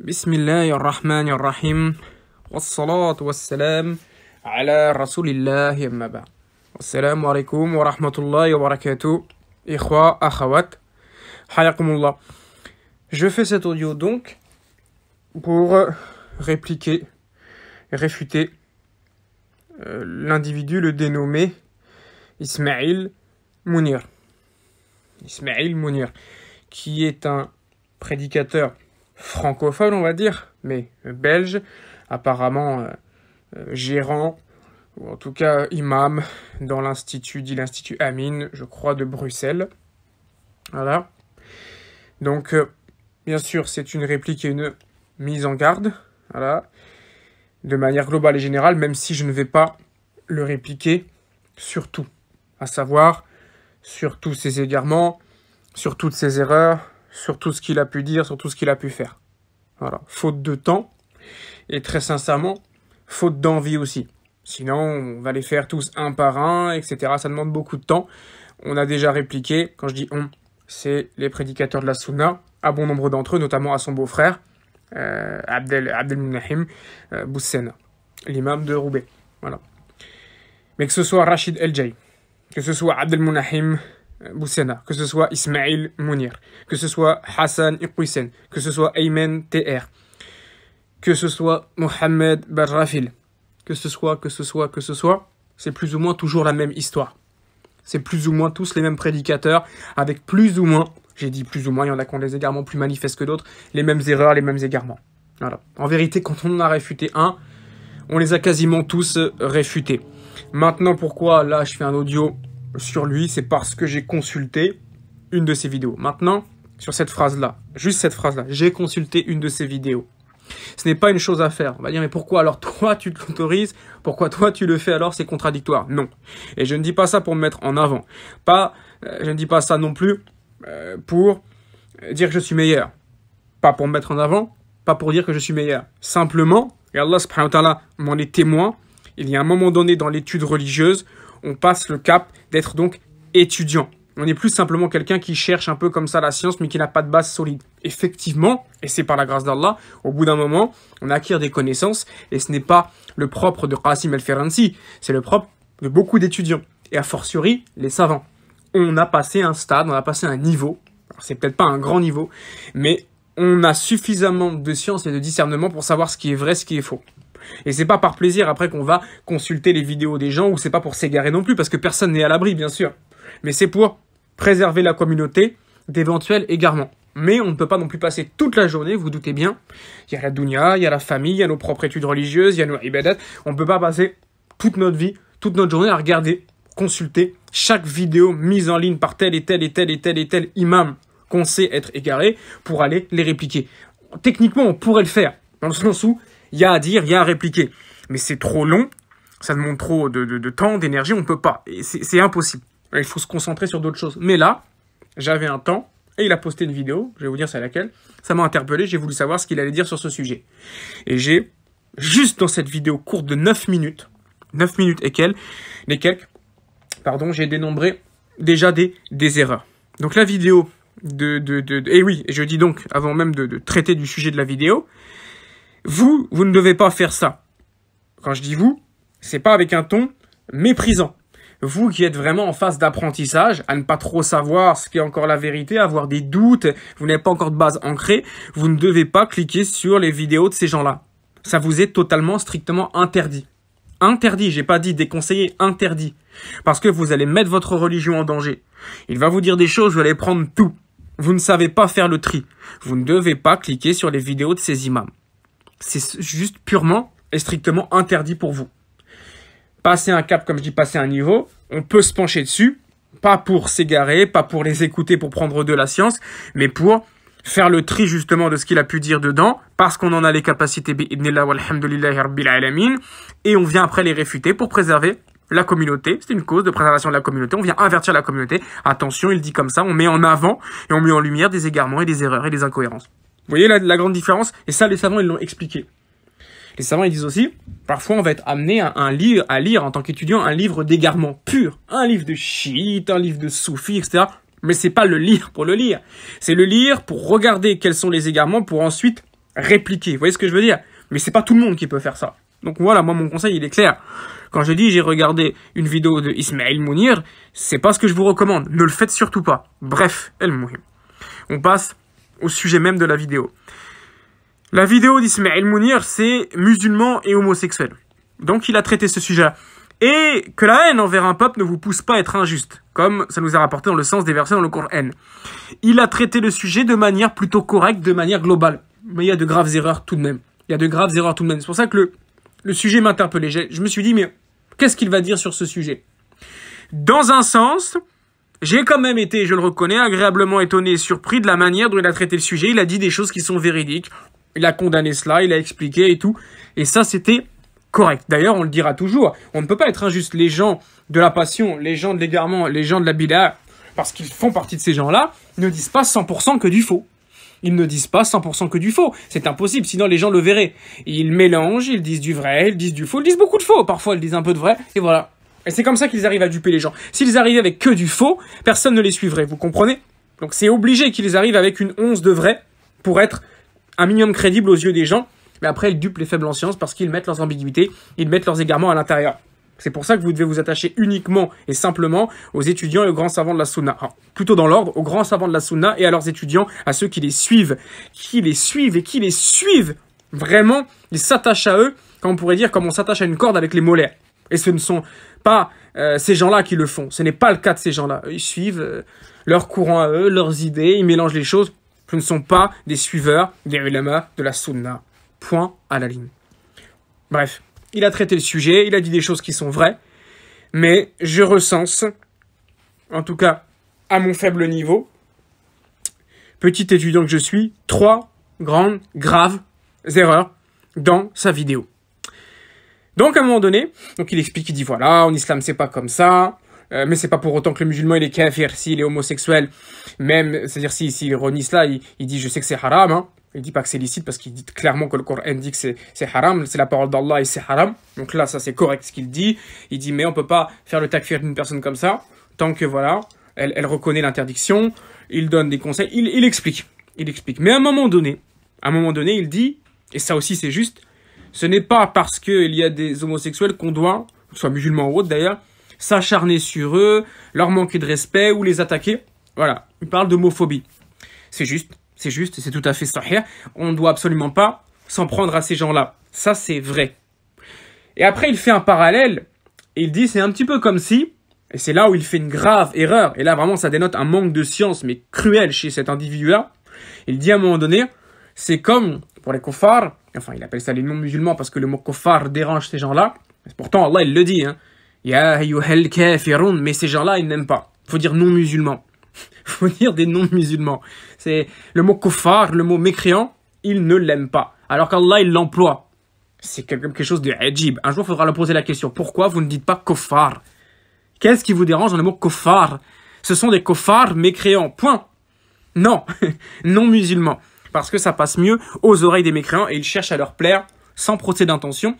Bismillah ar-Rahman ar-Rahim, Wassalat wa salam Ala Rasulillah wa Wassalamu alaikum wa rahmatullahi wa barakatuh, ikwa Je fais cet audio donc pour répliquer, réfuter euh, l'individu, le dénommé Ismail Munir. Ismail Munir, qui est un prédicateur francophone, on va dire, mais belge, apparemment euh, euh, gérant, ou en tout cas imam, dans l'institut, dit l'institut Amine, je crois, de Bruxelles. Voilà. Donc, euh, bien sûr, c'est une réplique et une mise en garde, voilà, de manière globale et générale, même si je ne vais pas le répliquer sur tout, à savoir sur tous ces égarements, sur toutes ces erreurs, sur tout ce qu'il a pu dire, sur tout ce qu'il a pu faire. Voilà, faute de temps et très sincèrement, faute d'envie aussi. Sinon, on va les faire tous un par un, etc. Ça demande beaucoup de temps. On a déjà répliqué, quand je dis on, c'est les prédicateurs de la Sunna, à bon nombre d'entre eux, notamment à son beau-frère, euh, Abdel, Abdel Mounahim euh, l'imam de Roubaix. Voilà. Mais que ce soit Rachid El Jay, que ce soit Abdel Mounahim euh, que ce soit Ismail Mounir, que ce soit Hassan Iqwisen, que ce soit Ayman TR, que ce soit Mohamed Barrafil, que ce soit, que ce soit, que ce soit, c'est plus ou moins toujours la même histoire. C'est plus ou moins tous les mêmes prédicateurs, avec plus ou moins, j'ai dit plus ou moins, il y en a qui ont des égarements plus manifestes que d'autres, les mêmes erreurs, les mêmes égarements. Voilà. En vérité, quand on en a réfuté un, on les a quasiment tous euh, réfutés. Maintenant, pourquoi là je fais un audio sur lui, c'est parce que j'ai consulté une de ses vidéos. Maintenant, sur cette phrase-là, juste cette phrase-là, j'ai consulté une de ses vidéos. Ce n'est pas une chose à faire. On va dire, mais pourquoi alors toi tu te l'autorises Pourquoi toi tu le fais alors C'est contradictoire. Non. Et je ne dis pas ça pour me mettre en avant. Pas, euh, je ne dis pas ça non plus euh, pour dire que je suis meilleur. Pas pour me mettre en avant, pas pour dire que je suis meilleur. Simplement, et Allah subhanahu wa ta'ala m'en est témoin, il y a un moment donné dans l'étude religieuse on passe le cap d'être donc étudiant. On n'est plus simplement quelqu'un qui cherche un peu comme ça la science, mais qui n'a pas de base solide. Effectivement, et c'est par la grâce d'Allah, au bout d'un moment, on acquiert des connaissances, et ce n'est pas le propre de Qasim el c'est le propre de beaucoup d'étudiants, et a fortiori, les savants. On a passé un stade, on a passé un niveau, c'est peut-être pas un grand niveau, mais on a suffisamment de science et de discernement pour savoir ce qui est vrai, ce qui est faux. Et c'est pas par plaisir après qu'on va consulter les vidéos des gens ou c'est pas pour s'égarer non plus parce que personne n'est à l'abri, bien sûr. Mais c'est pour préserver la communauté d'éventuels égarements. Mais on ne peut pas non plus passer toute la journée, vous, vous doutez bien. Il y a la dunya, il y a la famille, il y a nos propres études religieuses, il y a nos ibadat. On ne peut pas passer toute notre vie, toute notre journée à regarder, consulter chaque vidéo mise en ligne par tel et tel et tel et tel et tel, et tel imam qu'on sait être égaré pour aller les répliquer. Techniquement, on pourrait le faire, dans le sens où il y a à dire, il y a à répliquer. Mais c'est trop long, ça demande trop de, temps, d'énergie, on ne peut pas. C'est impossible. Il faut se concentrer sur d'autres choses. Mais là, j'avais un temps, et il a posté une vidéo, je vais vous dire c'est laquelle, ça m'a interpellé, j'ai voulu savoir ce qu'il allait dire sur ce sujet. Et j'ai, juste dans cette vidéo courte de 9 minutes, 9 minutes et quelques, les quelques, pardon, j'ai dénombré déjà des, erreurs. Donc la vidéo de, de, de, Et oui, je dis donc, avant même de traiter du sujet de la vidéo, vous, vous ne devez pas faire ça. Quand je dis vous, c'est pas avec un ton méprisant. Vous qui êtes vraiment en phase d'apprentissage, à ne pas trop savoir ce qui est encore la vérité, avoir des doutes, vous n'avez pas encore de base ancrée, vous ne devez pas cliquer sur les vidéos de ces gens-là. Ça vous est totalement, strictement interdit. Interdit, j'ai pas dit déconseillé, interdit. Parce que vous allez mettre votre religion en danger. Il va vous dire des choses, vous allez prendre tout. Vous ne savez pas faire le tri. Vous ne devez pas cliquer sur les vidéos de ces imams c'est juste purement et strictement interdit pour vous. Passer un cap, comme je dis, passer un niveau, on peut se pencher dessus, pas pour s'égarer, pas pour les écouter, pour prendre de la science, mais pour faire le tri justement de ce qu'il a pu dire dedans, parce qu'on en a les capacités, et on vient après les réfuter pour préserver la communauté, c'est une cause de préservation de la communauté, on vient avertir la communauté, attention, il dit comme ça, on met en avant et on met en lumière des égarements et des erreurs et des incohérences. Vous voyez la, grande différence Et ça, les savants, ils l'ont expliqué. Les savants, ils disent aussi, parfois, on va être amené à, un à lire, en tant qu'étudiant, un livre d'égarement pur. Un livre de shit, un livre de soufi, etc. Mais c'est pas le lire pour le lire. C'est le lire pour regarder quels sont les égarements, pour ensuite répliquer. Vous voyez ce que je veux dire Mais c'est pas tout le monde qui peut faire ça. Donc voilà, moi, mon conseil, il est clair. Quand je dis j'ai regardé une vidéo de Ismaël Mounir, c'est pas ce que je vous recommande. Ne le faites surtout pas. Bref, elle Mouhim. On passe au sujet même de la vidéo. La vidéo d'Ismaël Mounir, c'est musulman et homosexuel. Donc il a traité ce sujet-là. Et que la haine envers un peuple ne vous pousse pas à être injuste, comme ça nous a rapporté dans le sens des versets dans le Coran. Il a traité le sujet de manière plutôt correcte, de manière globale. Mais il y a de graves erreurs tout de même. Il y a de graves erreurs tout de même. C'est pour ça que le, le sujet m'interpellait. Je, je me suis dit, mais qu'est-ce qu'il va dire sur ce sujet Dans un sens, j'ai quand même été, je le reconnais, agréablement étonné et surpris de la manière dont il a traité le sujet. Il a dit des choses qui sont véridiques. Il a condamné cela, il a expliqué et tout. Et ça, c'était correct. D'ailleurs, on le dira toujours. On ne peut pas être injuste. Les gens de la passion, les gens de l'égarement, les gens de la bida, parce qu'ils font partie de ces gens-là, ne disent pas 100% que du faux. Ils ne disent pas 100% que du faux. C'est impossible, sinon les gens le verraient. Ils mélangent, ils disent du vrai, ils disent du faux, ils disent beaucoup de faux. Parfois, ils disent un peu de vrai, et voilà. Et c'est comme ça qu'ils arrivent à duper les gens. S'ils arrivaient avec que du faux, personne ne les suivrait, vous comprenez Donc c'est obligé qu'ils arrivent avec une once de vrai pour être un minimum crédible aux yeux des gens. Mais après, ils dupent les faibles en sciences parce qu'ils mettent leurs ambiguïtés, ils mettent leurs égarements à l'intérieur. C'est pour ça que vous devez vous attacher uniquement et simplement aux étudiants et aux grands savants de la Sunna. Hein, plutôt dans l'ordre, aux grands savants de la Sunna et à leurs étudiants, à ceux qui les suivent, qui les suivent et qui les suivent vraiment. Ils s'attachent à eux, comme on pourrait dire comme on s'attache à une corde avec les mollets. Et ce ne sont pas euh, ces gens-là qui le font. Ce n'est pas le cas de ces gens-là. Ils suivent euh, leur courant à eux, leurs idées, ils mélangent les choses. Ce ne sont pas des suiveurs des ulama de la sunna. Point à la ligne. Bref, il a traité le sujet, il a dit des choses qui sont vraies, mais je recense, en tout cas à mon faible niveau, petit étudiant que je suis, trois grandes, graves erreurs dans sa vidéo. Donc à un moment donné, donc il explique, il dit voilà, en islam c'est pas comme ça, euh, mais c'est pas pour autant que le musulman il est kafir, s'il est homosexuel, même, c'est-à-dire s'il si, cela, là, il, dit je sais que c'est haram, hein. il dit pas que c'est licite parce qu'il dit clairement que le Coran dit que c'est haram, c'est la parole d'Allah et c'est haram, donc là ça c'est correct ce qu'il dit, il dit mais on peut pas faire le takfir d'une personne comme ça, tant que voilà, elle, reconnaît l'interdiction, il donne des conseils, il, il explique, il explique, mais à un moment donné, à un moment donné il dit, et ça aussi c'est juste, ce n'est pas parce qu'il y a des homosexuels qu'on doit, soit musulmans ou autres d'ailleurs, s'acharner sur eux, leur manquer de respect ou les attaquer. Voilà, il parle d'homophobie. C'est juste, c'est juste, c'est tout à fait sahih. On ne doit absolument pas s'en prendre à ces gens-là. Ça, c'est vrai. Et après, il fait un parallèle il dit c'est un petit peu comme si, et c'est là où il fait une grave erreur, et là vraiment ça dénote un manque de science, mais cruel chez cet individu-là. Il dit à un moment donné, c'est comme, pour les koufars, Enfin, il appelle ça les non-musulmans parce que le mot kofar dérange ces gens-là. Pourtant, Allah, il le dit. Hein. Ya Mais ces gens-là, ils n'aiment pas. faut dire non-musulmans. faut dire des non-musulmans. C'est le mot kofar, le mot mécréant, ils ne l'aiment pas. Alors qu'Allah, il l'emploie. C'est quelque chose de hajib. Un jour, il faudra leur poser la question. Pourquoi vous ne dites pas kofar Qu'est-ce qui vous dérange dans le mot kofar Ce sont des kofars mécréants. Point. Non. non-musulmans parce que ça passe mieux aux oreilles des mécréants et ils cherchent à leur plaire sans procès d'intention.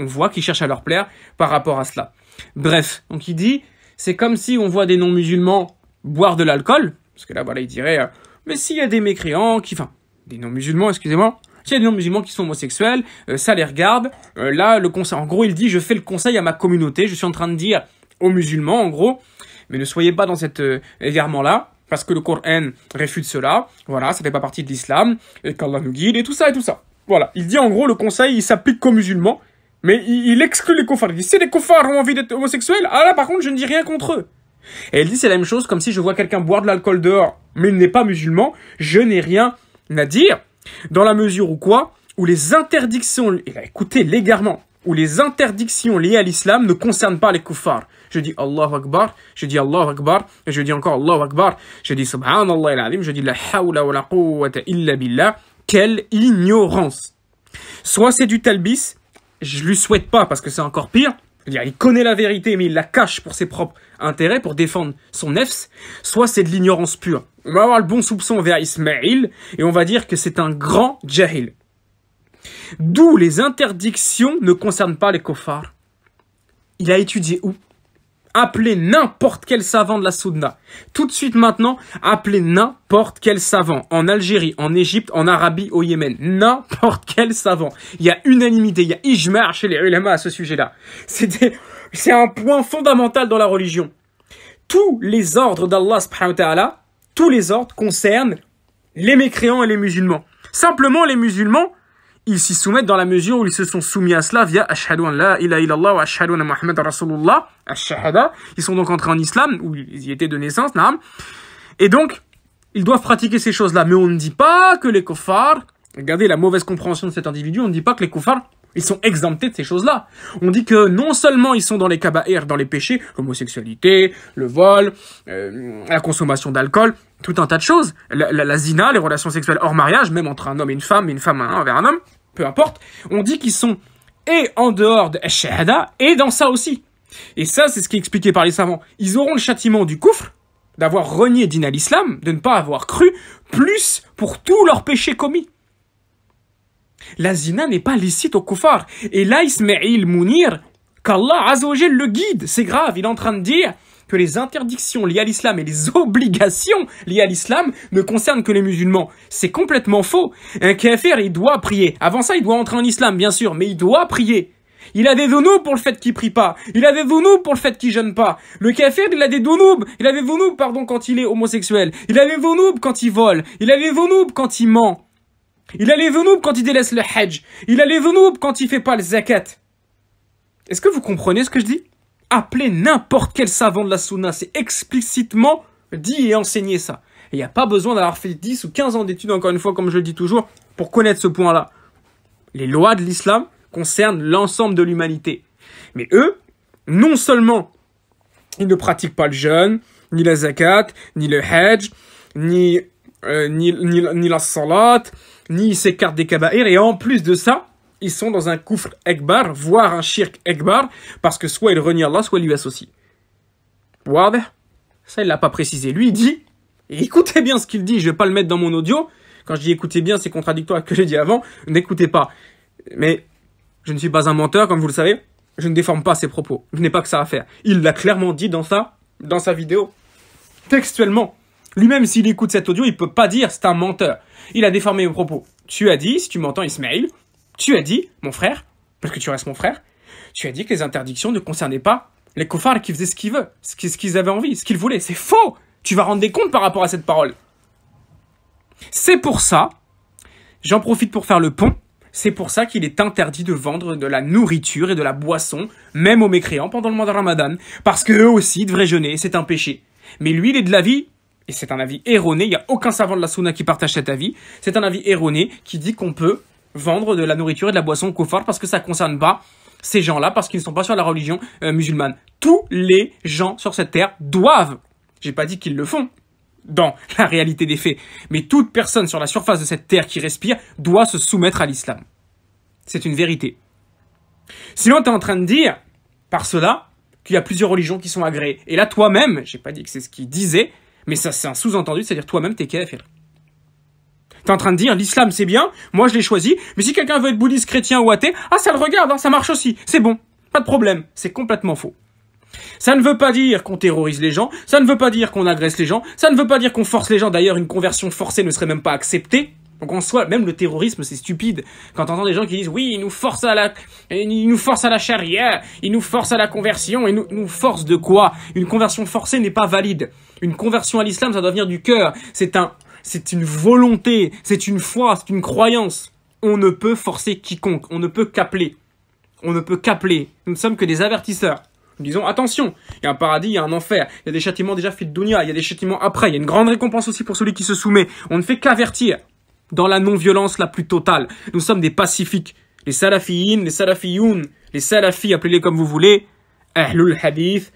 On voit qu'ils cherchent à leur plaire par rapport à cela. Bref, donc il dit, c'est comme si on voit des non-musulmans boire de l'alcool, parce que là, voilà, il dirait, euh, mais s'il y a des mécréants qui, enfin, des non-musulmans, excusez-moi, s'il y a des non-musulmans qui sont homosexuels, euh, ça les regarde, euh, là, le conseil, en gros, il dit, je fais le conseil à ma communauté, je suis en train de dire aux musulmans, en gros, mais ne soyez pas dans cet égarement-là, parce que le Coran réfute cela, voilà, ça fait pas partie de l'islam, et qu'Allah nous guide, et tout ça, et tout ça. Voilà, il dit en gros, le conseil, il s'applique qu'aux musulmans, mais il, exclut les kofars. Il dit, si les kofars ont envie d'être homosexuels, ah là par contre, je ne dis rien contre eux. Et il dit, c'est la même chose comme si je vois quelqu'un boire de l'alcool dehors, mais il n'est pas musulman, je n'ai rien à dire, dans la mesure ou quoi Où les interdictions, il a écoutez l'égarement, où les interdictions liées à l'islam ne concernent pas les koufars. Je dis Allah Akbar, je dis Allah Akbar, et je dis encore Allahu Akbar, je dis Subhanallah je dis la hawla wa la quwwata illa billah. Quelle ignorance Soit c'est du talbis, je lui souhaite pas parce que c'est encore pire. il connaît la vérité mais il la cache pour ses propres intérêts, pour défendre son nefs. Soit c'est de l'ignorance pure. On va avoir le bon soupçon vers Ismail et on va dire que c'est un grand jahil. D'où les interdictions ne concernent pas les kofars. Il a étudié où Appelez n'importe quel savant de la Soudna. Tout de suite maintenant, appelez n'importe quel savant. En Algérie, en Égypte, en Arabie, au Yémen. N'importe quel savant. Il y a unanimité, il y a ijma' chez les ulama à ce sujet-là. C'est un point fondamental dans la religion. Tous les ordres d'Allah tous les ordres concernent les mécréants et les musulmans. Simplement, les musulmans, ils s'y soumettent dans la mesure où ils se sont soumis à cela via Ashhadu an la ilaha illallah wa Ashhadu anna Muhammad Rasulullah, Ils sont donc entrés en islam, où ils y étaient de naissance, naam. Et donc, ils doivent pratiquer ces choses-là. Mais on ne dit pas que les kuffars, regardez la mauvaise compréhension de cet individu, on ne dit pas que les kuffars, ils sont exemptés de ces choses-là. On dit que non seulement ils sont dans les kaba'ir, dans les péchés, l'homosexualité, le vol, euh, la consommation d'alcool, tout un tas de choses. La, zina, les relations sexuelles hors mariage, même entre un homme et une femme, et une femme envers un homme peu importe, on dit qu'ils sont et en dehors de Shahada et dans ça aussi. Et ça, c'est ce qui est expliqué par les savants. Ils auront le châtiment du coufre, d'avoir renié dina l'Islam, de ne pas avoir cru, plus pour tous leurs péchés commis. La zina n'est pas licite au koufar. Et là, Ismail Mounir, qu'Allah Azogel, le guide, c'est grave, il est en train de dire les interdictions liées à l'islam et les obligations liées à l'islam ne concernent que les musulmans. C'est complètement faux. Un kafir, il doit prier. Avant ça, il doit entrer en islam, bien sûr, mais il doit prier. Il a des donoubs pour le fait qu'il prie pas. Il a des donoubs pour le fait qu'il jeûne pas. Le kafir, il a des donoubs. Il a des pardon, quand il est homosexuel. Il a des quand il vole. Il a des quand il ment. Il a les donoubs quand il délaisse le hedge, Il a les donoubs quand il fait pas le zakat. Est-ce que vous comprenez ce que je dis appeler n'importe quel savant de la sunna. C'est explicitement dit et enseigné ça. il n'y a pas besoin d'avoir fait 10 ou 15 ans d'études, encore une fois, comme je le dis toujours, pour connaître ce point-là. Les lois de l'islam concernent l'ensemble de l'humanité. Mais eux, non seulement ils ne pratiquent pas le jeûne, ni la zakat, ni le hajj, ni, euh, ni, ni, la salat, ni ils s'écartent des kaba'ir, et en plus de ça, ils sont dans un kufr ekbar, voire un shirk ekbar, parce que soit il renie Allah, soit il lui associe. Ward Ça, il l'a pas précisé. Lui, il dit, écoutez bien ce qu'il dit, je vais pas le mettre dans mon audio. Quand je dis écoutez bien, c'est contradictoire ce que j'ai dit avant, n'écoutez pas. Mais je ne suis pas un menteur, comme vous le savez. Je ne déforme pas ses propos. Je n'ai pas que ça à faire. Il l'a clairement dit dans sa, dans sa vidéo. Textuellement. Lui-même, s'il écoute cet audio, il peut pas dire c'est un menteur. Il a déformé mes propos. Tu as dit, si tu m'entends, Ismail, tu as dit, mon frère, parce que tu restes mon frère, tu as dit que les interdictions ne concernaient pas les kofars qui faisaient ce qu'ils veulent, ce qu'ils avaient envie, ce qu'ils voulaient. C'est faux Tu vas rendre des comptes par rapport à cette parole. C'est pour ça, j'en profite pour faire le pont, c'est pour ça qu'il est interdit de vendre de la nourriture et de la boisson, même aux mécréants, pendant le mois de Ramadan, parce qu'eux aussi devraient jeûner, c'est un péché. Mais lui, il est de l'avis, et c'est un avis erroné, il n'y a aucun savant de la Sunna qui partage cet avis, c'est un avis erroné qui dit qu'on peut vendre de la nourriture et de la boisson au coffre parce que ça ne concerne pas ces gens-là, parce qu'ils ne sont pas sur la religion euh, musulmane. Tous les gens sur cette terre doivent, j'ai pas dit qu'ils le font, dans la réalité des faits, mais toute personne sur la surface de cette terre qui respire doit se soumettre à l'islam. C'est une vérité. Sinon, tu es en train de dire, par cela, qu'il y a plusieurs religions qui sont agréées. Et là, toi-même, j'ai pas dit que c'est ce qu'il disait, mais ça c'est un sous-entendu, c'est-à-dire toi-même, t'es kafir. T'es en train de dire l'islam c'est bien, moi je l'ai choisi, mais si quelqu'un veut être bouddhiste, chrétien ou athée, ah ça le regarde, hein, ça marche aussi, c'est bon, pas de problème, c'est complètement faux. Ça ne veut pas dire qu'on terrorise les gens, ça ne veut pas dire qu'on agresse les gens, ça ne veut pas dire qu'on force les gens. D'ailleurs, une conversion forcée ne serait même pas acceptée. Donc en soi, même le terrorisme, c'est stupide. Quand t'entends des gens qui disent oui, ils nous forcent à la, ils nous forcent à la charia, ils nous forcent à la conversion, ils nous, nous forcent de quoi Une conversion forcée n'est pas valide. Une conversion à l'islam, ça doit venir du cœur. C'est un c'est une volonté, c'est une foi, c'est une croyance. On ne peut forcer quiconque, on ne peut qu'appeler. On ne peut qu'appeler. Nous ne sommes que des avertisseurs. Nous disons attention, il y a un paradis, il y a un enfer, il y a des châtiments déjà de dunya, il y a des châtiments après, il y a une grande récompense aussi pour celui qui se soumet. On ne fait qu'avertir dans la non-violence la plus totale. Nous sommes des pacifiques. Les salafiyines, les salafiyoun, les salafis, appelez-les comme vous voulez, ahlul hadith,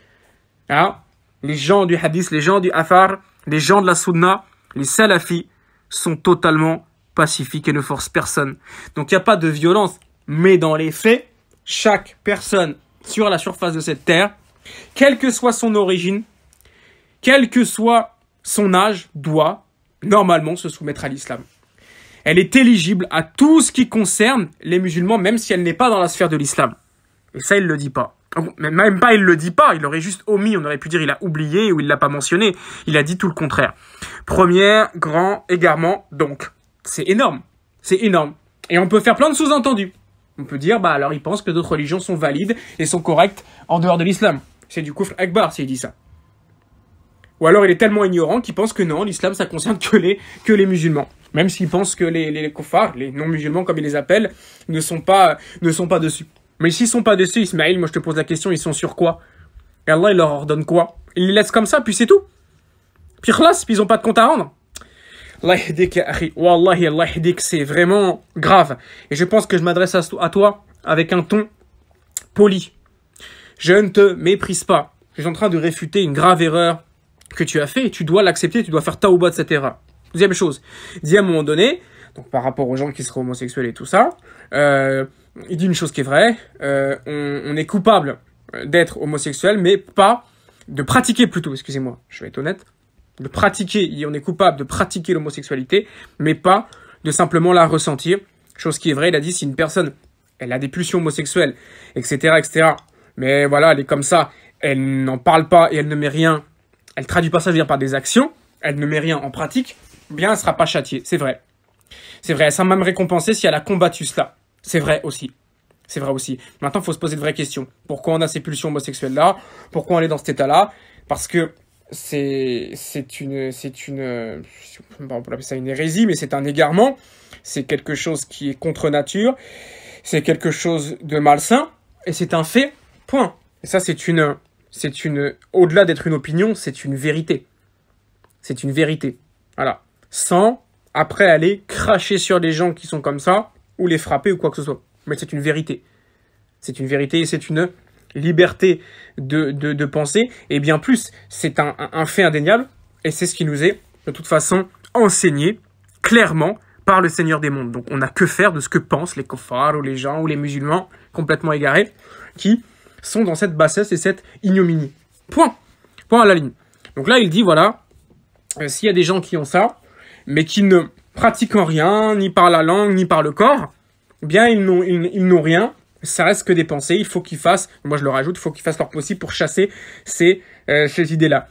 ah, les gens du hadith, les gens du afar, les gens de la sunna, les salafis sont totalement pacifiques et ne forcent personne. Donc il n'y a pas de violence, mais dans les faits, chaque personne sur la surface de cette terre, quelle que soit son origine, quel que soit son âge, doit normalement se soumettre à l'islam. Elle est éligible à tout ce qui concerne les musulmans, même si elle n'est pas dans la sphère de l'islam. Et ça, il ne le dit pas. Ah même pas, il le dit pas, il aurait juste omis, on aurait pu dire il a oublié ou il l'a pas mentionné. Il a dit tout le contraire. Premier grand égarement, donc. C'est énorme. C'est énorme. Et on peut faire plein de sous-entendus. On peut dire, bah alors il pense que d'autres religions sont valides et sont correctes en dehors de l'islam. C'est du kufr akbar s'il dit ça. Ou alors il est tellement ignorant qu'il pense que non, l'islam ça concerne que les, que les musulmans. Même s'il pense que les, les, les, les non-musulmans comme il les appelle, ne sont pas, ne sont pas dessus. Mais s'ils sont pas dessus, Ismaël, moi je te pose la question, ils sont sur quoi Et Allah, il leur ordonne quoi Ils les laissent comme ça, puis c'est tout. Puis khlas, puis ils ont pas de compte à rendre. c'est vraiment grave. Et je pense que je m'adresse à toi avec un ton poli. Je ne te méprise pas. Je suis en train de réfuter une grave erreur que tu as fait. tu dois l'accepter, tu dois faire taouba de cette Deuxième chose, dis à un moment donné, donc par rapport aux gens qui sont homosexuels et tout ça, euh, il dit une chose qui est vraie, euh, on, est coupable euh, d'être homosexuel, mais pas de pratiquer plutôt, excusez-moi, je vais être honnête, de pratiquer, on est coupable de pratiquer l'homosexualité, mais pas de simplement la ressentir. Chose qui est vraie, il a dit si une personne, elle a des pulsions homosexuelles, etc., etc., mais voilà, elle est comme ça, elle n'en parle pas et elle ne met rien, elle traduit pas ça, je dire, par des actions, elle ne met rien en pratique, bien, elle sera pas châtiée, c'est vrai. C'est vrai, elle sera même récompensée si elle a combattu cela. C'est vrai aussi. C'est vrai aussi. Maintenant, il faut se poser de vraies questions. Pourquoi on a ces pulsions homosexuelles-là Pourquoi on est dans cet état-là Parce que c'est une c'est une on peut appeler ça une hérésie mais c'est un égarement c'est quelque chose qui est contre nature c'est quelque chose de malsain et c'est un fait point et ça c'est une c'est une au-delà d'être une opinion c'est une vérité c'est une vérité voilà sans après aller cracher sur les gens qui sont comme ça ou les frapper ou quoi que ce soit. Mais c'est une vérité. C'est une vérité et c'est une liberté de, penser. Et bien plus, c'est un, fait indéniable et c'est ce qui nous est de toute façon enseigné clairement par le Seigneur des mondes. Donc on n'a que faire de ce que pensent les kofars, ou les gens ou les musulmans complètement égarés qui sont dans cette bassesse et cette ignominie. Point. Point à la ligne. Donc là, il dit, voilà, euh, s'il y a des gens qui ont ça, mais qui ne pratiquant rien, ni par la langue, ni par le corps, eh bien, ils n'ont, ils, n'ont rien. Ça reste que des pensées. Il faut qu'ils fassent, moi je le rajoute, il faut qu'ils fassent leur possible pour chasser ces, euh, idées-là.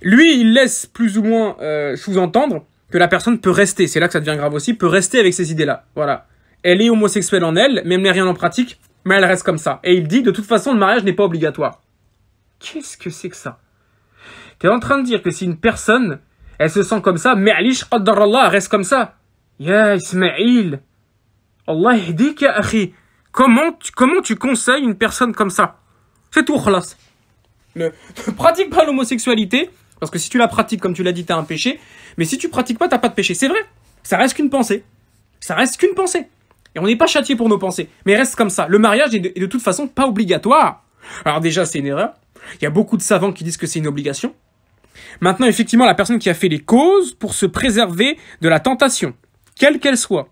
Lui, il laisse plus ou moins euh, sous-entendre que la personne peut rester. C'est là que ça devient grave aussi, peut rester avec ces idées-là. Voilà. Elle est homosexuelle en elle, mais elle n'est rien en pratique, mais elle reste comme ça. Et il dit, de toute façon, le mariage n'est pas obligatoire. Qu'est-ce que c'est que ça T'es en train de dire que si une personne elle se sent comme ça, mais Alish, reste comme ça. Ya Ismail, Allah dit ya comment tu, comment tu conseilles une personne comme ça C'est tout, Ne, pratique pas l'homosexualité, parce que si tu la pratiques, comme tu l'as dit, t'as un péché, mais si tu pratiques pas, t'as pas de péché. C'est vrai, ça reste qu'une pensée. Ça reste qu'une pensée. Et on n'est pas châtié pour nos pensées. Mais reste comme ça. Le mariage est de toute façon pas obligatoire. Alors déjà, c'est une erreur. Il y a beaucoup de savants qui disent que c'est une obligation. Maintenant, effectivement, la personne qui a fait les causes pour se préserver de la tentation, quelle qu'elle soit.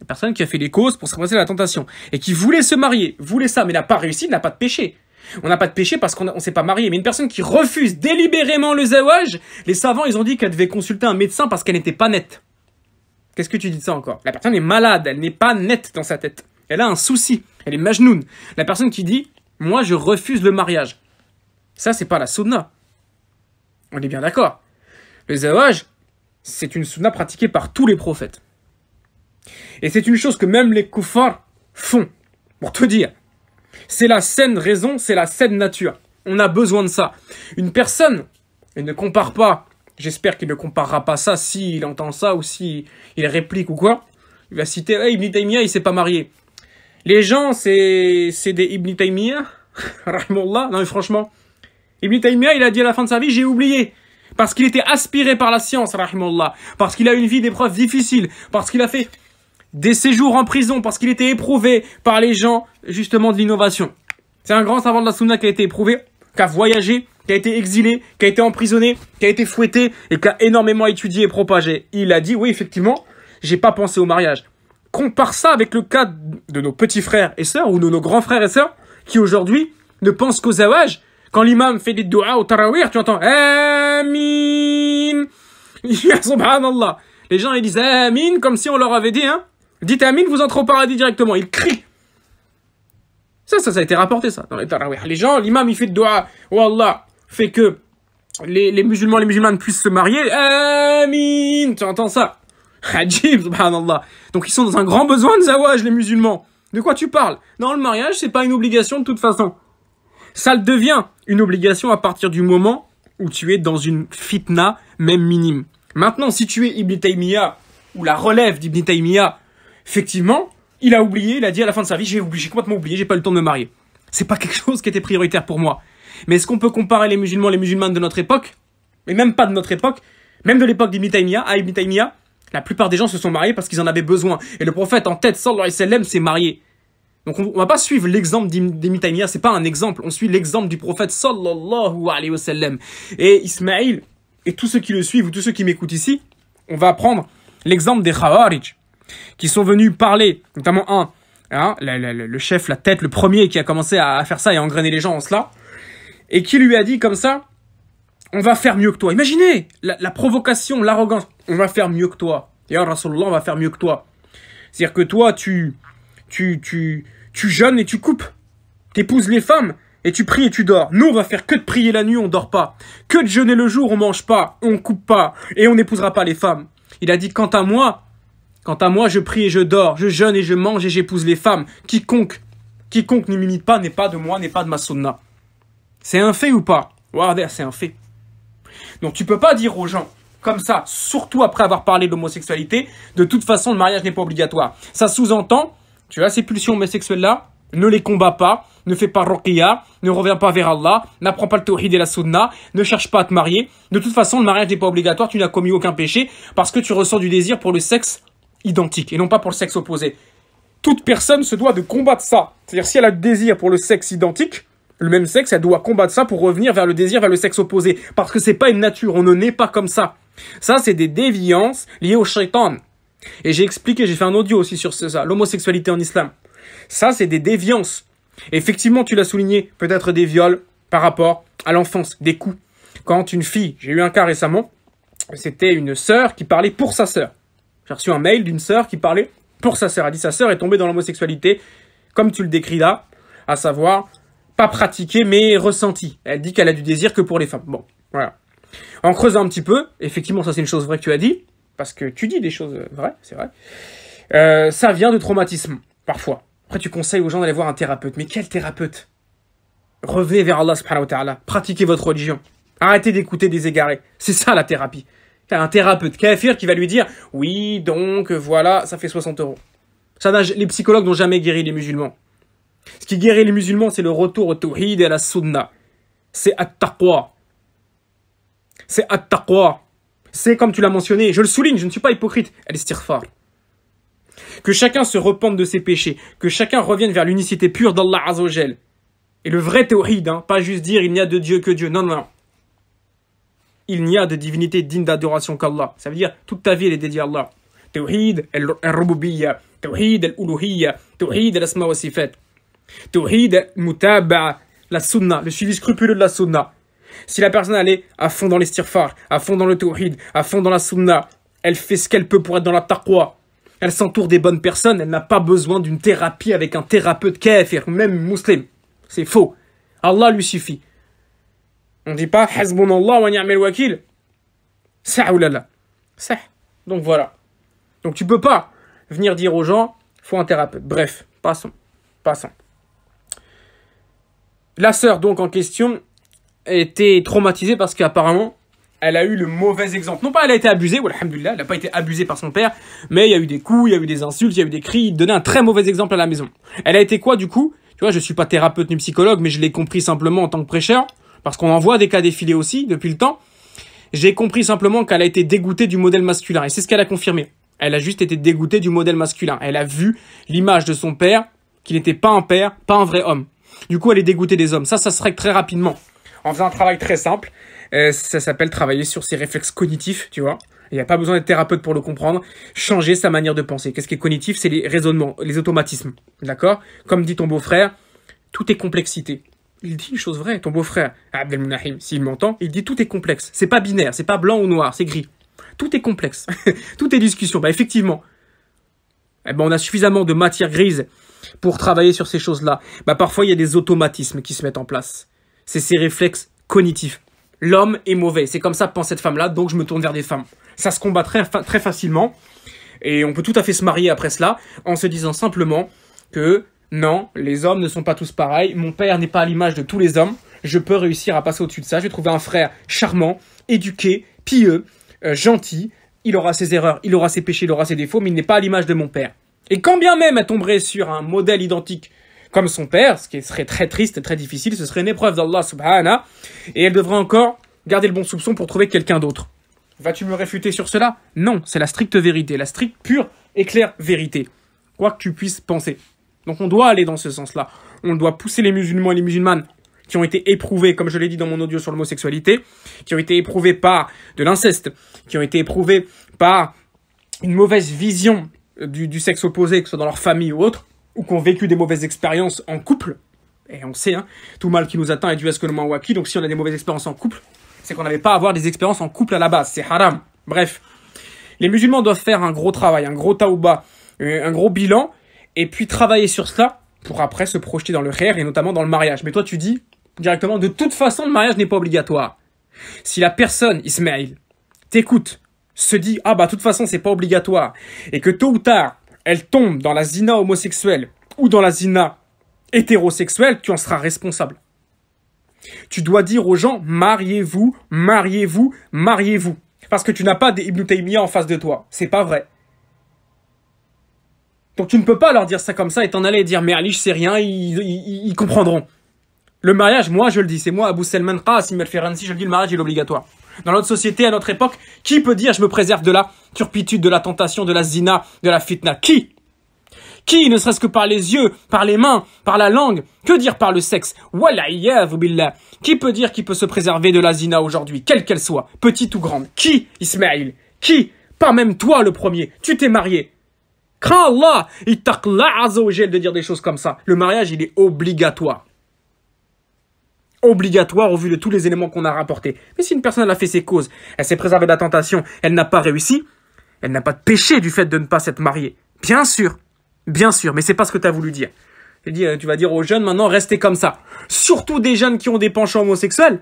La personne qui a fait les causes pour se préserver de la tentation et qui voulait se marier, voulait ça, mais n'a pas réussi, n'a pas de péché. On n'a pas de péché parce qu'on ne s'est pas marié. Mais une personne qui refuse délibérément le zawaj, les savants, ils ont dit qu'elle devait consulter un médecin parce qu'elle n'était pas nette. Qu'est-ce que tu dis de ça encore La personne est malade, elle n'est pas nette dans sa tête. Elle a un souci, elle est majnoun. La personne qui dit « moi je refuse le mariage », ça c'est pas la sunna. On est bien d'accord. Le zawaj, c'est une sunna pratiquée par tous les prophètes. Et c'est une chose que même les koufars font, pour te dire. C'est la saine raison, c'est la saine nature. On a besoin de ça. Une personne, elle ne compare pas, j'espère qu'il ne comparera pas ça s'il il entend ça ou si il réplique ou quoi. Il va citer Ibn Taymiyyah, il s'est pas marié. Les gens, c'est des Ibn Taymiyyah, non mais franchement, Ibn Taymiyyah, il a dit à la fin de sa vie, j'ai oublié. Parce qu'il était aspiré par la science, rahimallah. Parce qu'il a eu une vie d'épreuves difficile, Parce qu'il a fait des séjours en prison. Parce qu'il était éprouvé par les gens, justement, de l'innovation. C'est un grand savant de la sunna qui a été éprouvé, qui a voyagé, qui a été exilé, qui a été emprisonné, qui a été fouetté et qui a énormément étudié et propagé. Il a dit, oui, effectivement, j'ai pas pensé au mariage. Compare ça avec le cas de nos petits frères et sœurs ou de nos grands frères et sœurs qui aujourd'hui ne pensent qu'aux avages quand l'imam fait des doigts au tarawih, tu entends Amin. Subhanallah. Les gens, ils disent Amin comme si on leur avait dit, hein. Dites Amin, vous entrez au paradis directement. Ils crient. Ça, ça, ça a été rapporté, ça, dans les tarawih. Les gens, l'imam, il fait dua doigt. Wallah, fait que les, musulmans, les musulmanes puissent se marier. Amin. Tu entends ça? Hajib, subhanallah. Donc, ils sont dans un grand besoin de zawaj, les musulmans. De quoi tu parles Non, le mariage, c'est pas une obligation de toute façon. Ça devient une obligation à partir du moment où tu es dans une fitna, même minime. Maintenant, si tu es Ibn Taymiyyah, ou la relève d'Ibn Taymiyyah, effectivement, il a oublié, il a dit à la fin de sa vie, j'ai oublié, j'ai complètement oublié, j'ai pas eu le temps de me marier. C'est pas quelque chose qui était prioritaire pour moi. Mais est-ce qu'on peut comparer les musulmans, les musulmanes de notre époque, Et même pas de notre époque, même de l'époque d'Ibn Taymiyyah à Ibn Taymiyyah, la plupart des gens se sont mariés parce qu'ils en avaient besoin. Et le prophète en tête, sallallahu alayhi wa s'est marié. Donc on, ne va pas suivre l'exemple d'Emi Taymiyyah, c'est pas un exemple, on suit l'exemple du prophète sallallahu alayhi wa sallam. Et Ismaïl, et tous ceux qui le suivent, ou tous ceux qui m'écoutent ici, on va prendre l'exemple des Khawarij, qui sont venus parler, notamment un, hein, le, chef, la tête, le premier qui a commencé à faire ça et à engrainer les gens en cela, et qui lui a dit comme ça, on va faire mieux que toi. Imaginez la, provocation, l'arrogance, on va faire mieux que toi. D'ailleurs, Rasulullah, on va faire mieux que toi. C'est-à-dire que toi, tu tu, tu, tu jeûnes et tu coupes. T'épouses les femmes et tu pries et tu dors. Nous, on va faire que de prier la nuit, on dort pas. Que de jeûner le jour, on mange pas, on coupe pas et on n'épousera pas les femmes. Il a dit, quant à moi, quant à moi, je prie et je dors, je jeûne et je mange et j'épouse les femmes. Quiconque, quiconque ne m'imite pas n'est pas de moi, n'est pas de ma sunna. C'est un fait ou pas Warder, c'est un fait. Donc tu peux pas dire aux gens, comme ça, surtout après avoir parlé de l'homosexualité, de toute façon le mariage n'est pas obligatoire. Ça sous-entend tu as ces pulsions homosexuelles-là, ne les combats pas, ne fais pas ruqya, ne reviens pas vers Allah, n'apprends pas le tawhid et la sunna, ne cherche pas à te marier. De toute façon, le mariage n'est pas obligatoire, tu n'as commis aucun péché parce que tu ressens du désir pour le sexe identique et non pas pour le sexe opposé. Toute personne se doit de combattre ça. C'est-à-dire si elle a le désir pour le sexe identique, le même sexe, elle doit combattre ça pour revenir vers le désir, vers le sexe opposé parce que c'est pas une nature, on ne naît pas comme ça. Ça c'est des déviances liées au shaitan. Et j'ai expliqué, j'ai fait un audio aussi sur ça, l'homosexualité en islam. Ça, c'est des déviances. Effectivement, tu l'as souligné, peut-être des viols par rapport à l'enfance, des coups. Quand une fille, j'ai eu un cas récemment, c'était une sœur qui parlait pour sa sœur. J'ai reçu un mail d'une sœur qui parlait pour sa sœur. Elle dit sa sœur est tombée dans l'homosexualité, comme tu le décris là, à savoir pas pratiquée mais ressentie. Elle dit qu'elle a du désir que pour les femmes. Bon, voilà. En creusant un petit peu, effectivement, ça c'est une chose vraie que tu as dit parce que tu dis des choses euh, vraies, c'est vrai, euh, ça vient de traumatisme, parfois. Après, tu conseilles aux gens d'aller voir un thérapeute. Mais quel thérapeute Revenez vers Allah subhanahu wa Pratiquez votre religion. Arrêtez d'écouter des égarés. C'est ça la thérapie. un thérapeute kafir qui va lui dire « Oui, donc, voilà, ça fait 60 euros. » Les psychologues n'ont jamais guéri les musulmans. Ce qui guérit les musulmans, c'est le retour au tawhid et à la sunna. C'est at-taqwa. C'est at-taqwa c'est comme tu l'as mentionné, je le souligne, je ne suis pas hypocrite, elle fort. Que chacun se repente de ses péchés, que chacun revienne vers l'unicité pure d'Allah Azzawajal. Et le vrai théoride, hein, pas juste dire il n'y a de Dieu que Dieu, non, non, non. Il n'y a de divinité digne d'adoration qu'Allah. Ça veut dire toute ta vie elle est dédiée à Allah. Tawhid al-rububiyya, tawhid al tawhid al-asma wa sifat, tawhid la sunna, le suivi scrupuleux de la sunna. Si la personne, allait est à fond dans les à fond dans le tawhid, à fond dans la sunna, elle fait ce qu'elle peut pour être dans la taqwa. Elle s'entoure des bonnes personnes, elle n'a pas besoin d'une thérapie avec un thérapeute kafir, même musulman. C'est faux. Allah lui suffit. On dit pas allah wa ni'mal wakil. Ça ou là Donc voilà. Donc tu peux pas venir dire aux gens faut un thérapeute. Bref, passons. Passons. La sœur donc en question, été traumatisée parce qu'apparemment, elle a eu le mauvais exemple. Non pas elle a été abusée, alhamdulillah, elle n'a pas été abusée par son père, mais il y a eu des coups, il y a eu des insultes, il y a eu des cris, il donnait un très mauvais exemple à la maison. Elle a été quoi du coup Tu vois, je suis pas thérapeute ni psychologue, mais je l'ai compris simplement en tant que prêcheur, parce qu'on en voit des cas défilés aussi depuis le temps. J'ai compris simplement qu'elle a été dégoûtée du modèle masculin, et c'est ce qu'elle a confirmé. Elle a juste été dégoûtée du modèle masculin. Elle a vu l'image de son père, qui n'était pas un père, pas un vrai homme. Du coup, elle est dégoûtée des hommes. Ça, ça se règle très rapidement en faisant un travail très simple. Euh, ça s'appelle travailler sur ses réflexes cognitifs, tu vois. Il n'y a pas besoin d'être thérapeute pour le comprendre. Changer sa manière de penser. Qu'est-ce qui est cognitif C'est les raisonnements, les automatismes. D'accord Comme dit ton beau-frère, tout est complexité. Il dit une chose vraie, ton beau-frère, Abdelmounahim, s'il m'entend, il dit tout est complexe. C'est pas binaire, c'est pas blanc ou noir, c'est gris. Tout est complexe. tout est discussion. Bah effectivement, eh ben, on a suffisamment de matière grise pour travailler sur ces choses-là. Bah parfois, il y a des automatismes qui se mettent en place c'est ses réflexes cognitifs. L'homme est mauvais, c'est comme ça pense cette femme-là, donc je me tourne vers des femmes. Ça se combat très, facilement, et on peut tout à fait se marier après cela, en se disant simplement que non, les hommes ne sont pas tous pareils, mon père n'est pas à l'image de tous les hommes, je peux réussir à passer au-dessus de ça, je vais trouver un frère charmant, éduqué, pieux, euh, gentil, il aura ses erreurs, il aura ses péchés, il aura ses défauts, mais il n'est pas à l'image de mon père. Et quand bien même elle tomberait sur un modèle identique comme son père, ce qui serait très triste et très difficile, ce serait une épreuve d'Allah subhanahu et elle devrait encore garder le bon soupçon pour trouver quelqu'un d'autre. Vas-tu me réfuter sur cela Non, c'est la stricte vérité, la stricte, pure et claire vérité, quoi que tu puisses penser. Donc on doit aller dans ce sens-là. On doit pousser les musulmans et les musulmanes qui ont été éprouvés, comme je l'ai dit dans mon audio sur l'homosexualité, qui ont été éprouvés par de l'inceste, qui ont été éprouvés par une mauvaise vision du, sexe opposé, que ce soit dans leur famille ou autre, ou qui ont vécu des mauvaises expériences en couple, et on sait, hein, tout mal qui nous atteint est dû à ce que nous qui, Donc si on a des mauvaises expériences en couple, c'est qu'on n'avait pas à avoir des expériences en couple à la base. C'est haram. Bref, les musulmans doivent faire un gros travail, un gros taouba, euh, un gros bilan, et puis travailler sur cela pour après se projeter dans le khair et notamment dans le mariage. Mais toi, tu dis directement, de toute façon, le mariage n'est pas obligatoire. Si la personne, Ismail, t'écoute, se dit, ah bah, de toute façon, c'est pas obligatoire, et que tôt ou tard, elle tombe dans la zina homosexuelle ou dans la zina hétérosexuelle, tu en seras responsable. Tu dois dire aux gens mariez-vous, mariez-vous, mariez-vous. Parce que tu n'as pas des Ibn Taymiyyah en face de toi. C'est pas vrai. Donc tu ne peux pas leur dire ça comme ça et t'en aller dire mais Ali, je sais rien, ils comprendront. Le mariage, moi je le dis, c'est moi, Abou Selman Qasim ah, al je le dis, le mariage est obligatoire. Dans notre société, à notre époque, qui peut dire je me préserve de la turpitude, de la tentation, de la zina, de la fitna Qui Qui, ne serait-ce que par les yeux, par les mains, par la langue Que dire par le sexe billah. Qui peut dire qu'il peut se préserver de la zina aujourd'hui, quelle qu'elle soit, petite ou grande Qui, Ismaël Qui Pas même toi le premier, tu t'es marié. Crains Allah, il taqla de dire des choses comme ça. Le mariage, il est obligatoire obligatoire au vu de tous les éléments qu'on a rapportés. Mais si une personne a fait ses causes, elle s'est préservée de la tentation, elle n'a pas réussi, elle n'a pas de péché du fait de ne pas s'être mariée. Bien sûr, bien sûr, mais c'est pas ce que tu as voulu dire. Tu, euh, tu vas dire aux jeunes maintenant, restez comme ça. Surtout des jeunes qui ont des penchants homosexuels,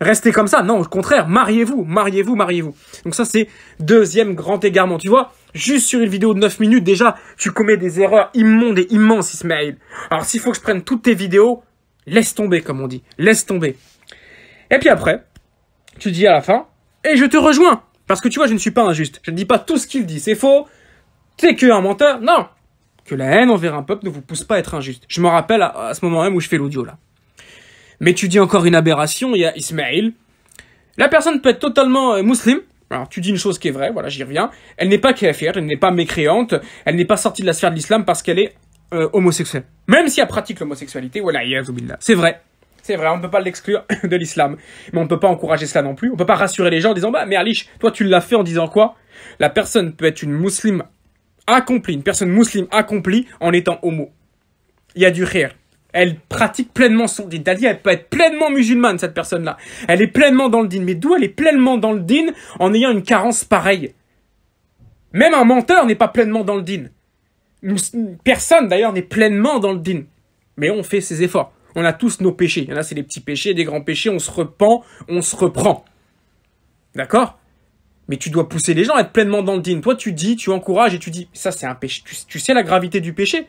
restez comme ça. Non, au contraire, mariez-vous, mariez-vous, mariez-vous. Donc ça, c'est deuxième grand égarement. Tu vois, juste sur une vidéo de 9 minutes, déjà, tu commets des erreurs immondes et immenses, Ismaël. Alors s'il faut que je prenne toutes tes vidéos, Laisse tomber, comme on dit. Laisse tomber. Et puis après, tu dis à la fin, et je te rejoins. Parce que tu vois, je ne suis pas injuste. Je ne dis pas tout ce qu'il dit, c'est faux. T'es que un menteur. Non. Que la haine envers un peuple ne vous pousse pas à être injuste. Je me rappelle à, ce moment même où je fais l'audio, là. Mais tu dis encore une aberration, il y a Ismail. La personne peut être totalement euh, musulmane. Alors, tu dis une chose qui est vraie, voilà, j'y reviens. Elle n'est pas kafir, elle n'est pas mécréante, elle n'est pas sortie de la sphère de l'islam parce qu'elle est euh, homosexuel. Même si elle pratique l'homosexualité, voilà, c'est vrai. C'est vrai, on ne peut pas l'exclure de l'islam. Mais on ne peut pas encourager cela non plus. On ne peut pas rassurer les gens en disant, bah, Merlich, toi tu l'as fait en disant quoi La personne peut être une musulmane accomplie, une personne musulmane accomplie en étant homo. Il y a du rire. Elle pratique pleinement son dîn. D'ailleurs, elle peut être pleinement musulmane, cette personne-là. Elle est pleinement dans le dîn. Mais d'où elle est pleinement dans le dîn en ayant une carence pareille Même un menteur n'est pas pleinement dans le dîn. Personne d'ailleurs n'est pleinement dans le din. Mais on fait ses efforts. On a tous nos péchés. Il y en a, c'est des petits péchés, des grands péchés. On se repent, on se reprend. D'accord Mais tu dois pousser les gens à être pleinement dans le din. Toi, tu dis, tu encourages et tu dis, ça c'est un péché. Tu, sais la gravité du péché